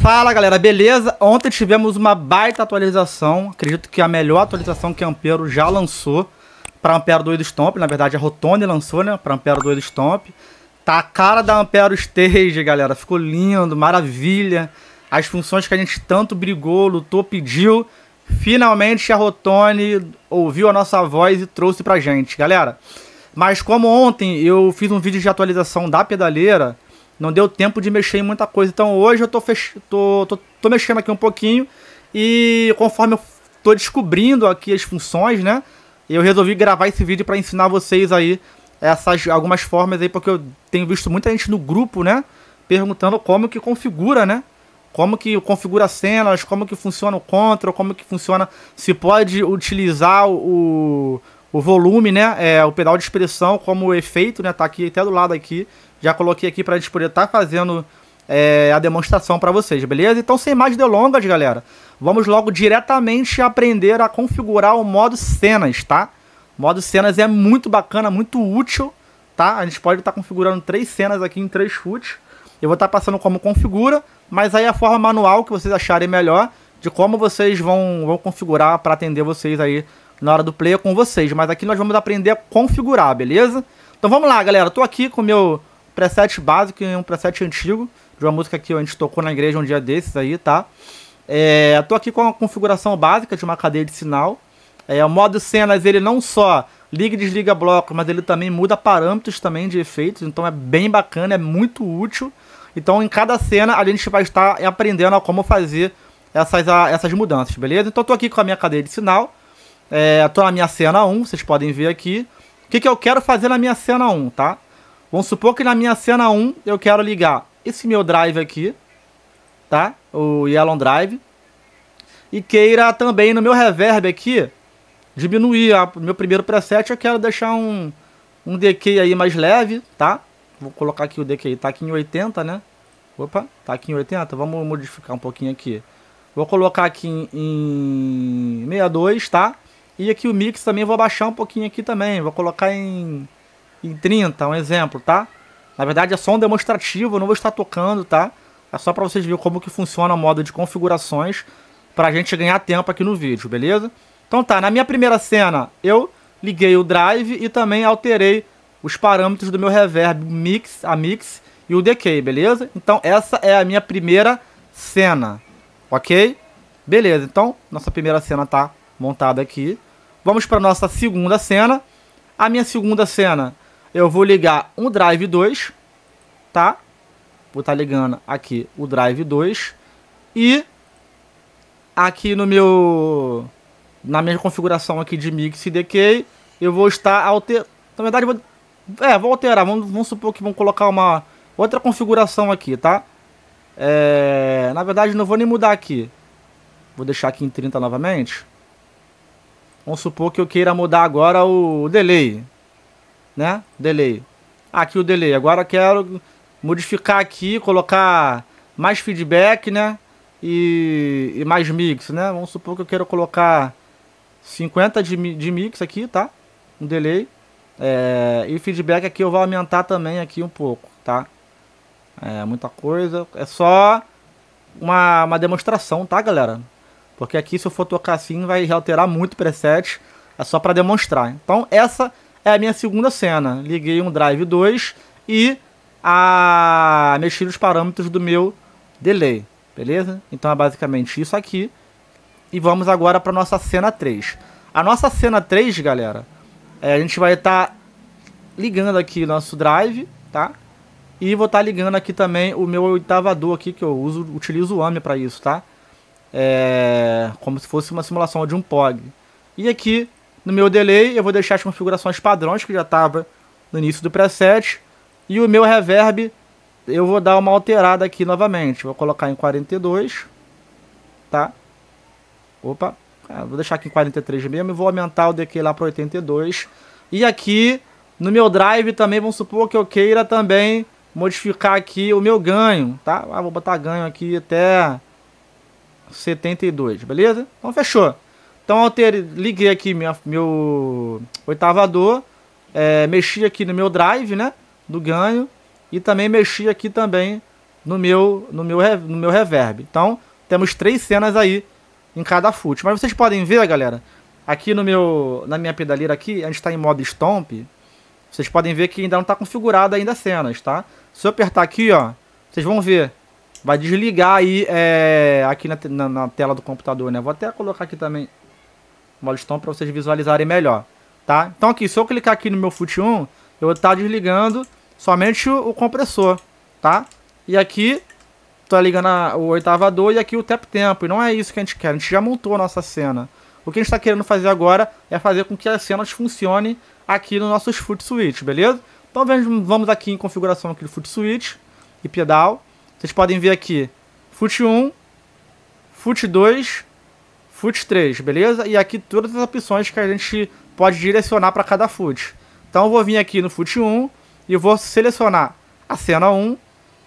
Fala galera, beleza? Ontem tivemos uma baita atualização, acredito que a melhor atualização que a Ampero já lançou para Ampero 2 Stomp, na verdade a Rotone lançou, né, para Ampero 2 Stomp. Tá a cara da Ampero Stage, galera, ficou lindo, maravilha. As funções que a gente tanto brigou, lutou, pediu, finalmente a Rotone ouviu a nossa voz e trouxe pra gente, galera. Mas como ontem eu fiz um vídeo de atualização da pedaleira, não deu tempo de mexer em muita coisa. Então hoje eu tô, fech... tô, tô, tô mexendo aqui um pouquinho e conforme eu tô descobrindo aqui as funções, né? Eu resolvi gravar esse vídeo para ensinar vocês aí essas algumas formas aí, porque eu tenho visto muita gente no grupo, né? Perguntando como que configura, né? Como que configura cenas, como que funciona o control, como que funciona, se pode utilizar o, o volume, né? É, o pedal de expressão como efeito, né? Tá aqui até do lado aqui já coloquei aqui para a gente poder estar tá fazendo é, a demonstração para vocês, beleza? Então, sem mais delongas, galera, vamos logo diretamente aprender a configurar o modo cenas, tá? O modo cenas é muito bacana, muito útil, tá? A gente pode estar tá configurando três cenas aqui em três foot. Eu vou estar tá passando como configura, mas aí a forma manual que vocês acharem melhor de como vocês vão, vão configurar para atender vocês aí na hora do play com vocês. Mas aqui nós vamos aprender a configurar, beleza? Então vamos lá, galera. estou aqui com o meu preset básico e um preset antigo, de uma música que a gente tocou na igreja um dia desses aí, tá? É, tô aqui com a configuração básica de uma cadeia de sinal. É, o modo cenas, ele não só liga e desliga blocos, mas ele também muda parâmetros também de efeitos, então é bem bacana, é muito útil. Então em cada cena a gente vai estar aprendendo a como fazer essas, a, essas mudanças, beleza? Então tô aqui com a minha cadeia de sinal, é, tô na minha cena 1, vocês podem ver aqui. O que, que eu quero fazer na minha cena 1, tá? Vamos supor que na minha cena 1 eu quero ligar esse meu drive aqui, tá? O Yellow Drive. E queira também no meu reverb aqui diminuir o meu primeiro preset. Eu quero deixar um, um decay aí mais leve, tá? Vou colocar aqui o decay, tá aqui em 80, né? Opa, tá aqui em 80. Vamos modificar um pouquinho aqui. Vou colocar aqui em, em 62, tá? E aqui o mix também vou baixar um pouquinho aqui também. Vou colocar em em 30, um exemplo, tá? Na verdade é só um demonstrativo, eu não vou estar tocando, tá? É só para vocês verem como que funciona o modo de configurações para a gente ganhar tempo aqui no vídeo, beleza? Então tá, na minha primeira cena eu liguei o drive e também alterei os parâmetros do meu reverb mix, a mix e o decay, beleza? Então essa é a minha primeira cena, ok? Beleza, então nossa primeira cena tá montada aqui. Vamos para nossa segunda cena. A minha segunda cena eu vou ligar um drive 2, tá? Vou estar tá ligando aqui o drive 2 e aqui no meu na minha configuração aqui de mix e decay, eu vou estar alter, na verdade vou é, vou alterar, vamos, vamos supor que vão colocar uma outra configuração aqui, tá? É, na verdade não vou nem mudar aqui. Vou deixar aqui em 30 novamente. Vamos supor que eu queira mudar agora o delay né? Delay. Aqui o delay. Agora quero modificar aqui, colocar mais feedback, né? E, e mais mix, né? Vamos supor que eu quero colocar 50 de, de mix aqui, tá? Um delay. É, e feedback aqui eu vou aumentar também aqui um pouco, tá? É muita coisa. É só uma, uma demonstração, tá, galera? Porque aqui se eu for tocar assim vai alterar muito o preset. É só para demonstrar. Então essa é a minha segunda cena. Liguei um drive 2 e a... mexi os parâmetros do meu delay, beleza? Então é basicamente isso aqui. E vamos agora para nossa cena 3. A nossa cena 3, galera, é, a gente vai estar tá ligando aqui nosso drive, tá? E vou estar tá ligando aqui também o meu oitavador aqui, que eu uso, utilizo o AMI para isso, tá? É, como se fosse uma simulação de um POG. E aqui no meu delay, eu vou deixar as configurações padrões, que já estava no início do preset. E o meu reverb, eu vou dar uma alterada aqui novamente. Vou colocar em 42, tá? Opa, é, vou deixar aqui em 43 mesmo e vou aumentar o DQ lá para 82. E aqui, no meu drive também, vamos supor que eu queira também modificar aqui o meu ganho, tá? Ah, vou botar ganho aqui até 72, beleza? Então fechou. Então altere, liguei aqui minha, meu oitavador, é, mexi aqui no meu drive, né, do ganho, e também mexi aqui também no meu, no meu, no meu reverb. Então temos três cenas aí em cada foot. Mas vocês podem ver, galera, aqui no meu, na minha pedaleira aqui, a gente está em modo stomp. Vocês podem ver que ainda não está configurado ainda as cenas, tá? Se eu apertar aqui, ó, vocês vão ver. Vai desligar aí, é, aqui na, na, na tela do computador, né? Vou até colocar aqui também modo Storm para vocês visualizarem melhor, tá? Então aqui, se eu clicar aqui no meu FUT 1, eu vou estar tá desligando somente o, o, compressor, tá? E aqui, tô tá ligando a, o oitavador e aqui o tap tempo, e não é isso que a gente quer, a gente já montou a nossa cena. O que a gente está querendo fazer agora é fazer com que as cenas funcionem aqui nos nossos foot switch, beleza? Então vamos aqui em configuração aqui do foot switch e pedal. Vocês podem ver aqui, foot 1, foot 2, foot 3, beleza? E aqui todas as opções que a gente pode direcionar para cada foot. Então eu vou vir aqui no foot 1 e vou selecionar a cena 1.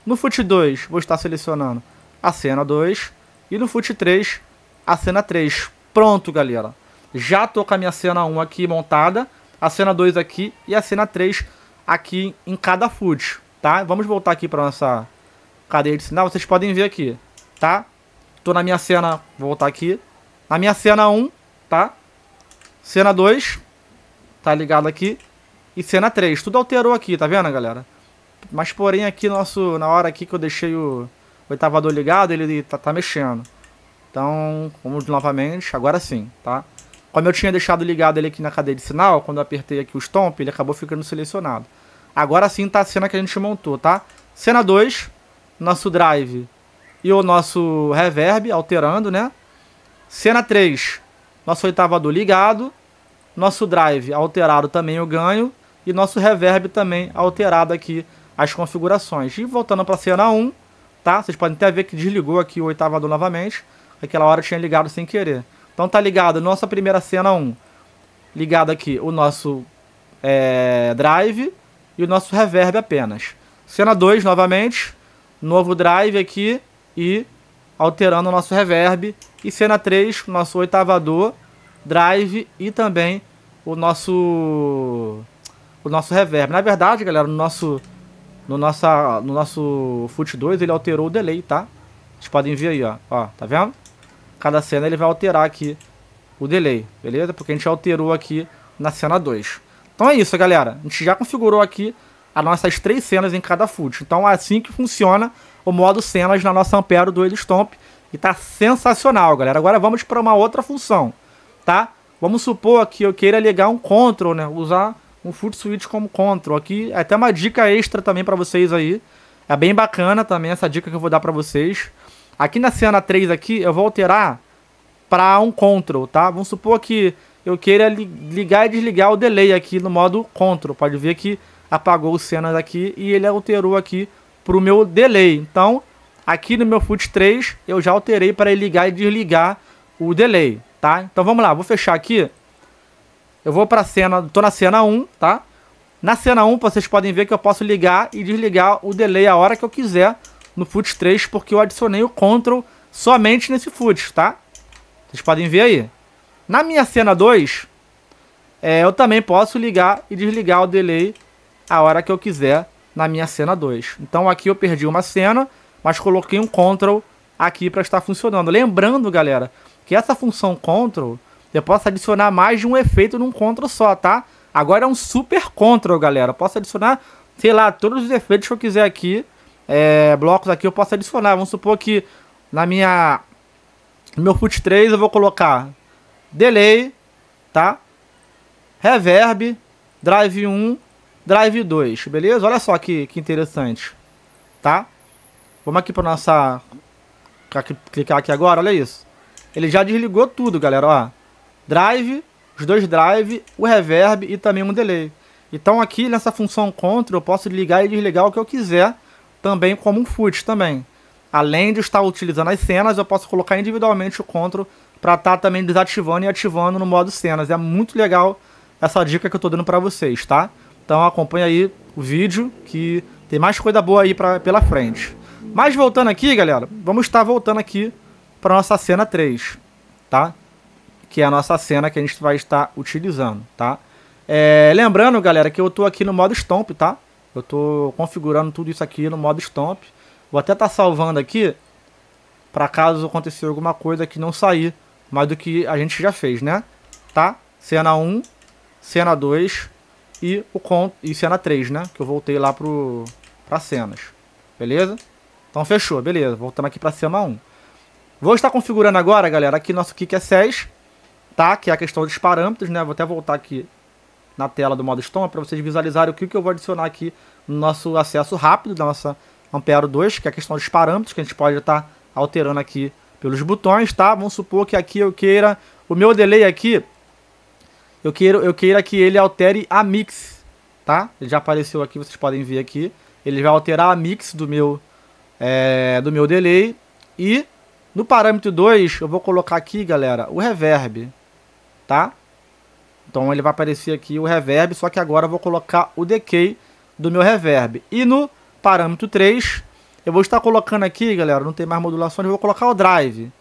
No foot 2 vou estar selecionando a cena 2 e no foot 3 a cena 3. Pronto, galera. Já tô com a minha cena 1 aqui montada, a cena 2 aqui e a cena 3 aqui em cada foot, tá? Vamos voltar aqui para nossa cadeia de sinal, vocês podem ver aqui, tá? Tô na minha cena, vou voltar aqui, na minha cena 1, tá? Cena 2, tá ligado aqui. E cena 3. Tudo alterou aqui, tá vendo, galera? Mas porém aqui, nosso, na hora aqui que eu deixei o oitavador ligado, ele tá, tá mexendo. Então, vamos novamente, agora sim, tá? Como eu tinha deixado ligado ele aqui na cadeia de sinal, quando eu apertei aqui o stomp, ele acabou ficando selecionado. Agora sim tá a cena que a gente montou, tá? Cena 2, nosso drive e o nosso reverb alterando, né? Cena 3, nosso oitavador ligado, nosso drive alterado também o ganho e nosso reverb também alterado aqui as configurações. E voltando para a cena 1, tá? Vocês podem até ver que desligou aqui o oitavador novamente, aquela hora tinha ligado sem querer. Então tá ligado nossa primeira cena 1, ligado aqui o nosso é, drive e o nosso reverb apenas. Cena 2 novamente, novo drive aqui e alterando o nosso reverb e cena 3, nosso oitavador, drive e também o nosso o nosso reverb. Na verdade, galera, no nosso no nossa no nosso Foot 2 ele alterou o delay, tá? Vocês podem ver aí, ó, ó, tá vendo? Cada cena ele vai alterar aqui o delay, beleza? Porque a gente alterou aqui na cena 2. Então é isso, galera. A gente já configurou aqui as nossas três cenas em cada foot. Então é assim que funciona o modo cenas na nossa Ampero do Stomp. E tá sensacional, galera. Agora vamos para uma outra função, tá? Vamos supor que eu queira ligar um control, né? Usar um foot switch como control. Aqui é até uma dica extra também para vocês aí. É bem bacana também essa dica que eu vou dar para vocês. Aqui na cena 3 aqui, eu vou alterar para um control, tá? Vamos supor que eu queira ligar e desligar o delay aqui no modo control. Pode ver que apagou o cenas aqui e ele alterou aqui para o meu delay. Então, Aqui no meu Foot 3, eu já alterei para ligar e desligar o delay, tá? Então vamos lá, vou fechar aqui. Eu vou para a cena, tô na cena 1, tá? Na cena 1, vocês podem ver que eu posso ligar e desligar o delay a hora que eu quiser no Foot 3, porque eu adicionei o control somente nesse Foot, tá? Vocês podem ver aí. Na minha cena 2, é, eu também posso ligar e desligar o delay a hora que eu quiser na minha cena 2. Então aqui eu perdi uma cena, mas coloquei um control aqui para estar funcionando. Lembrando, galera, que essa função control, eu posso adicionar mais de um efeito num control só, tá? Agora é um super control, galera. posso adicionar, sei lá, todos os efeitos que eu quiser aqui, é, blocos aqui, eu posso adicionar. Vamos supor que na minha, no meu Foot 3 eu vou colocar delay, tá? Reverb, drive 1, drive 2, beleza? Olha só que, que interessante, tá? Vamos aqui para nossa... Clicar aqui agora, olha isso. Ele já desligou tudo, galera, ó. Drive, os dois drive, o reverb e também um delay. Então aqui nessa função control eu posso ligar e desligar o que eu quiser, também como um foot também. Além de estar utilizando as cenas, eu posso colocar individualmente o control para estar tá também desativando e ativando no modo cenas. É muito legal essa dica que eu estou dando para vocês, tá? Então acompanha aí o vídeo que tem mais coisa boa aí pra, pela frente. Mas voltando aqui, galera, vamos estar voltando aqui para nossa cena 3, tá? Que é a nossa cena que a gente vai estar utilizando, tá? É, lembrando, galera, que eu tô aqui no modo Stomp, tá? Eu tô configurando tudo isso aqui no modo Stomp. Vou até estar tá salvando aqui para caso acontecer alguma coisa que não sair mais do que a gente já fez, né? Tá? Cena 1, cena 2 e o e cena 3, né? Que eu voltei lá pro para cenas. Beleza? Então fechou, beleza. Voltamos aqui para cima 1. Vou estar configurando agora, galera, aqui nosso kick é SES, tá? Que é a questão dos parâmetros, né? Vou até voltar aqui na tela do modo Stomp para vocês visualizarem o que, que eu vou adicionar aqui no nosso acesso rápido da nossa Ampero 2, que é a questão dos parâmetros que a gente pode estar alterando aqui pelos botões, tá? Vamos supor que aqui eu queira... O meu delay aqui, eu queira, eu queira que ele altere a mix, tá? Ele já apareceu aqui, vocês podem ver aqui. Ele vai alterar a mix do meu é, do meu delay. E no parâmetro 2, eu vou colocar aqui, galera, o reverb, tá? Então ele vai aparecer aqui o reverb, só que agora eu vou colocar o decay do meu reverb. E no parâmetro 3, eu vou estar colocando aqui, galera, não tem mais modulações, eu vou colocar o drive.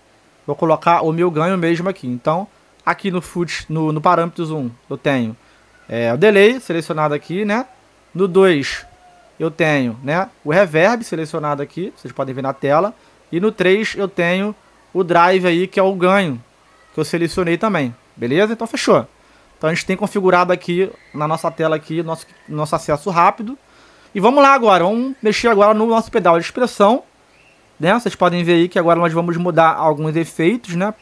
Vou colocar o meu ganho mesmo aqui. Então, aqui no foot, no, no parâmetros 1, eu tenho é, o delay selecionado aqui, né? No 2, eu tenho né, o reverb selecionado aqui, vocês podem ver na tela. E no 3 eu tenho o drive aí, que é o ganho, que eu selecionei também. Beleza? Então fechou. Então a gente tem configurado aqui na nossa tela aqui nosso, nosso acesso rápido. E vamos lá agora, vamos mexer agora no nosso pedal de expressão. Né? Vocês podem ver aí que agora nós vamos mudar alguns efeitos, né?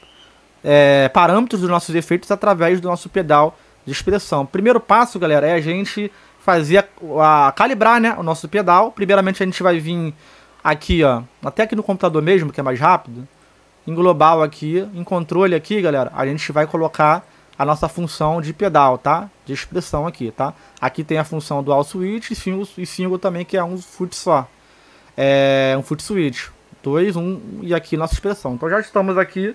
É, parâmetros dos nossos efeitos através do nosso pedal de expressão. primeiro passo, galera, é a gente fazer a, a, calibrar, né, o nosso pedal. Primeiramente a gente vai vir aqui, ó, até aqui no computador mesmo, que é mais rápido. Em global aqui, em controle aqui, galera, a gente vai colocar a nossa função de pedal, tá? De expressão aqui, tá? Aqui tem a função do all switch e single, e single também, que é um foot só. É um foot switch. 2, 1 um, e aqui nossa expressão. Então já estamos aqui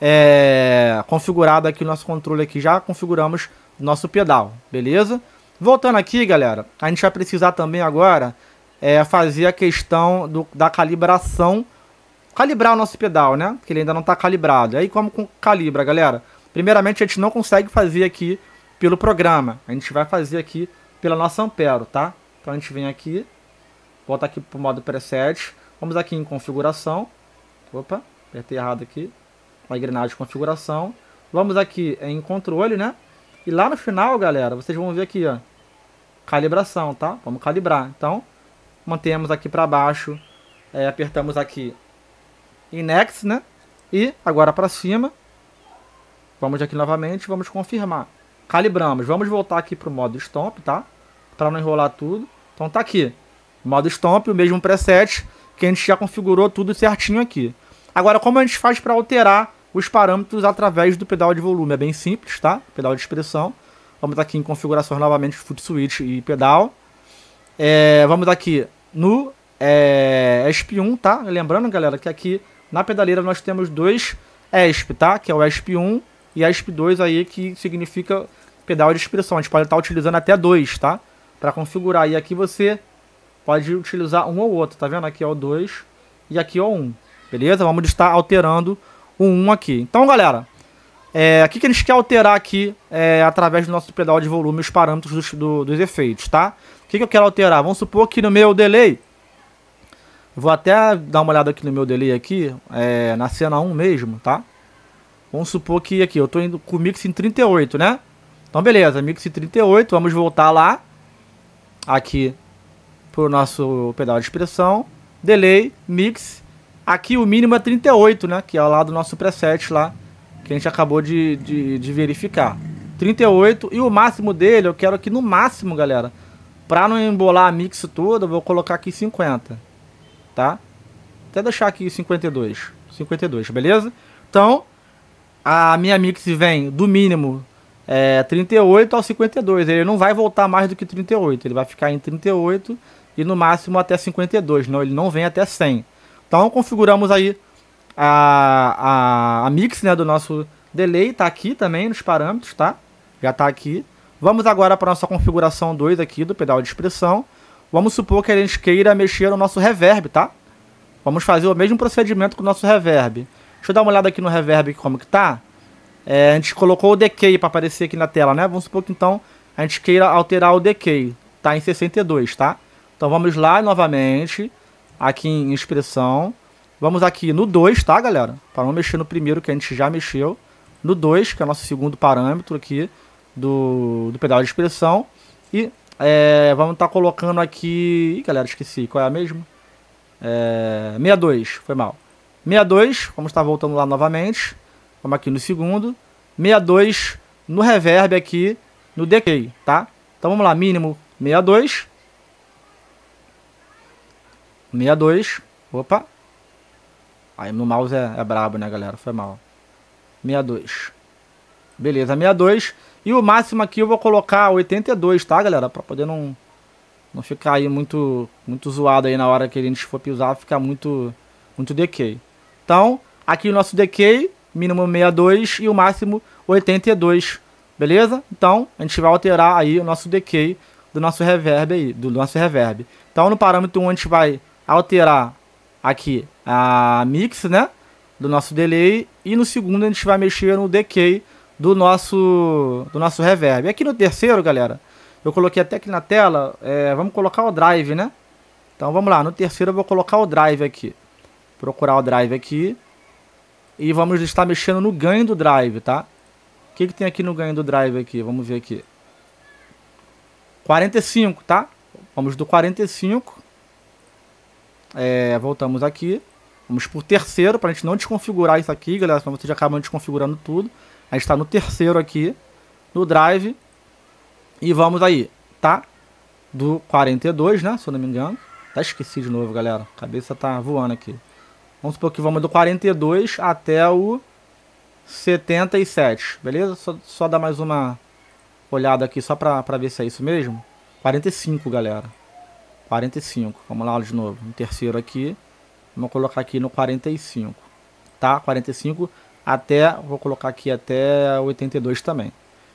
é, configurado aqui o nosso controle aqui, já configuramos nosso pedal, beleza? Voltando aqui, galera, a gente vai precisar também agora é, fazer a questão do, da calibração, calibrar o nosso pedal, né? Porque ele ainda não está calibrado. Aí como calibra, galera? Primeiramente, a gente não consegue fazer aqui pelo programa. A gente vai fazer aqui pela nossa Ampero, tá? Então a gente vem aqui, volta aqui para o modo preset, vamos aqui em configuração, opa, apertei errado aqui, na engrenagem de configuração, vamos aqui em controle, né? E lá no final, galera, vocês vão ver aqui, ó. Calibração, tá? Vamos calibrar. Então, mantemos aqui para baixo. É, apertamos aqui em Next, né? E agora para cima. Vamos aqui novamente, vamos confirmar. Calibramos. Vamos voltar aqui para o modo Stomp, tá? Para não enrolar tudo. Então tá aqui. Modo Stomp, o mesmo preset que a gente já configurou tudo certinho aqui. Agora, como a gente faz para alterar os parâmetros através do pedal de volume. É bem simples, tá? Pedal de expressão. Vamos aqui em configurações novamente, foot switch e pedal. É, vamos aqui no é, ESP1, tá? Lembrando, galera, que aqui na pedaleira nós temos dois ESP, tá? Que é o ESP1 e ESP2 aí, que significa pedal de expressão. A gente pode estar tá utilizando até dois, tá? Para configurar. E aqui você pode utilizar um ou outro, tá vendo? Aqui é o 2 e aqui é o 1, um, beleza? Vamos estar alterando um 1 aqui. Então, galera, é, o que a gente quer alterar aqui é, através do nosso pedal de volume os parâmetros dos, do, dos efeitos, tá? O que, que eu quero alterar? Vamos supor que no meu delay, vou até dar uma olhada aqui no meu delay aqui, é, na cena 1 mesmo, tá? Vamos supor que aqui, eu estou indo com o mix em 38, né? Então beleza, mix em 38, vamos voltar lá, aqui, pro nosso pedal de expressão, delay, mix, Aqui o mínimo é 38, né? Que é lá do nosso preset lá, que a gente acabou de, de, de verificar. 38 e o máximo dele, eu quero que no máximo, galera, pra não embolar a mix toda, eu vou colocar aqui 50, tá? Até deixar aqui 52, 52, beleza? Então, a minha mix vem do mínimo é, 38 ao 52. Ele não vai voltar mais do que 38. Ele vai ficar em 38 e no máximo até 52. Não, ele não vem até 100. Então configuramos aí a, a, a mix né, do nosso delay, tá aqui também nos parâmetros, tá? Já tá aqui. Vamos agora para nossa configuração 2 aqui do pedal de expressão. Vamos supor que a gente queira mexer no nosso reverb, tá? Vamos fazer o mesmo procedimento com o nosso reverb. Deixa eu dar uma olhada aqui no reverb como que tá. É, a gente colocou o decay para aparecer aqui na tela, né? Vamos supor que então a gente queira alterar o decay. Tá em 62, tá? Então vamos lá novamente aqui em expressão Vamos aqui no 2, tá, galera? Para não mexer no primeiro que a gente já mexeu. No 2, que é o nosso segundo parâmetro aqui do, do pedal de expressão. E é, vamos estar tá colocando aqui... Ih, galera, esqueci. Qual é a mesma? É, 62, foi mal. 62, vamos estar tá voltando lá novamente. Vamos aqui no segundo. 62 no reverb aqui, no decay, tá? Então vamos lá, mínimo 62. 62. Opa. Aí no mouse é, é brabo, né, galera? Foi mal. 62. Beleza, 62. E o máximo aqui eu vou colocar 82, tá, galera? Pra poder não, não ficar aí muito, muito zoado aí na hora que a gente for pisar, ficar muito, muito decay. Então, aqui o nosso decay, mínimo 62 e o máximo 82, beleza? Então, a gente vai alterar aí o nosso decay do nosso reverb aí, do nosso reverb. Então, no parâmetro 1 a gente vai alterar aqui a mix, né? Do nosso delay. E no segundo a gente vai mexer no decay do nosso, do nosso reverb. E aqui no terceiro, galera, eu coloquei até aqui na tela, é, vamos colocar o drive, né? Então vamos lá, no terceiro eu vou colocar o drive aqui. Procurar o drive aqui. E vamos estar mexendo no ganho do drive, tá? O que, que tem aqui no ganho do drive aqui? Vamos ver aqui. 45, tá? Vamos do 45 é, voltamos aqui. Vamos por terceiro, para a gente não desconfigurar isso aqui, galera, senão vocês acabam desconfigurando tudo. A gente está no terceiro aqui, no drive. E vamos aí, tá? Do 42, né, se eu não me engano. Tá esqueci de novo, galera. A cabeça tá voando aqui. Vamos supor que vamos do 42 até o 77, beleza? Só, só dar mais uma olhada aqui, só para pra ver se é isso mesmo. 45, galera. 45. Vamos lá de novo. Em terceiro aqui. Vamos colocar aqui no 45. Tá? 45 até, vou colocar aqui até 82 também.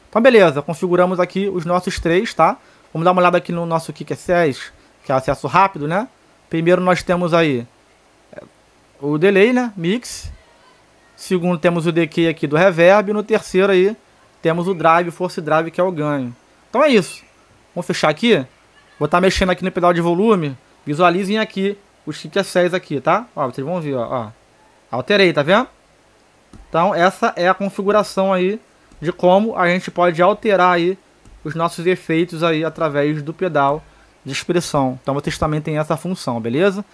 Então, beleza. Configuramos aqui os nossos três, tá? Vamos dar uma olhada aqui no nosso QQSS, que é acesso rápido, né? Primeiro nós temos aí é, o delay, né? Mix. Segundo temos o decay aqui do reverb. E no terceiro aí temos o drive, force drive, que é o ganho. Então é isso. Vamos fechar aqui. Vou estar tá mexendo aqui no pedal de volume. Visualizem aqui os shift f aqui, tá? Ó, vocês vão ver, ó, ó. Alterei, tá vendo? Então, essa é a configuração aí de como a gente pode alterar aí os nossos efeitos aí através do pedal de expressão. Então, vocês também têm essa função, beleza?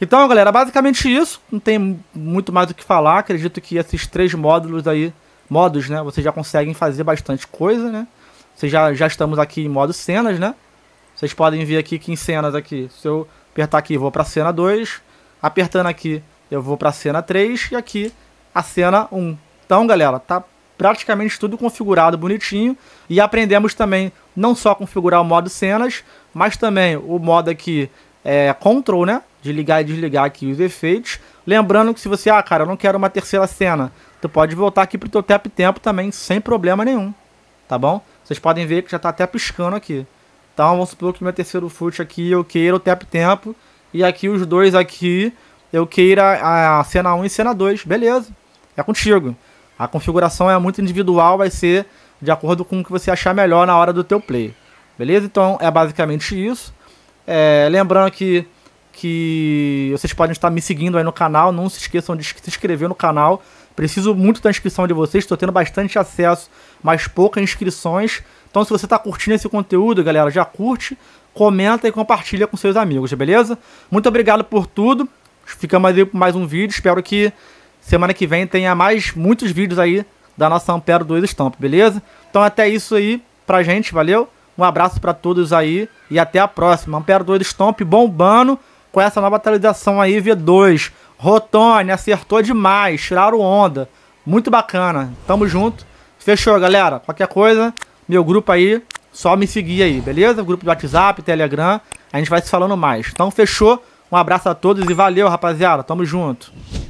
Então, galera, basicamente isso. Não tem muito mais o que falar. Acredito que esses três módulos aí, modos, né? Vocês já conseguem fazer bastante coisa, né? Vocês já, já estamos aqui em modo cenas, né? Vocês podem ver aqui que em cenas aqui, se eu apertar aqui, vou para a cena 2. Apertando aqui, eu vou para a cena 3 e aqui a cena 1. Então, galera, tá praticamente tudo configurado bonitinho e aprendemos também não só configurar o modo cenas, mas também o modo aqui é, control, né? De ligar e desligar aqui os efeitos. Lembrando que se você, ah, cara, eu não quero uma terceira cena, tu pode voltar aqui pro teu tap tempo também sem problema nenhum, tá bom? Vocês podem ver que já tá até piscando aqui. Então vamos supor que meu terceiro foot aqui eu queira o tap tempo. E aqui os dois aqui eu queira a cena 1 e cena 2. Beleza, é contigo. A configuração é muito individual, vai ser de acordo com o que você achar melhor na hora do teu play. Beleza? Então é basicamente isso. É, lembrando que, que vocês podem estar me seguindo aí no canal. Não se esqueçam de se inscrever no canal. Preciso muito da inscrição de vocês. Estou tendo bastante acesso, mas poucas inscrições. Então, se você está curtindo esse conteúdo, galera, já curte, comenta e compartilha com seus amigos, beleza? Muito obrigado por tudo. Ficamos aí por mais um vídeo. Espero que semana que vem tenha mais muitos vídeos aí da nossa Ampero 2 Stamp, beleza? Então até isso aí pra gente, valeu? Um abraço para todos aí e até a próxima. Ampero 2 Stomp bombando com essa nova atualização aí V2. Rotone acertou demais, tiraram onda. Muito bacana. Tamo junto. Fechou, galera. Qualquer coisa, meu grupo aí, só me seguir aí, beleza? Grupo do WhatsApp, Telegram, a gente vai se falando mais. Então fechou, um abraço a todos e valeu, rapaziada. Tamo junto.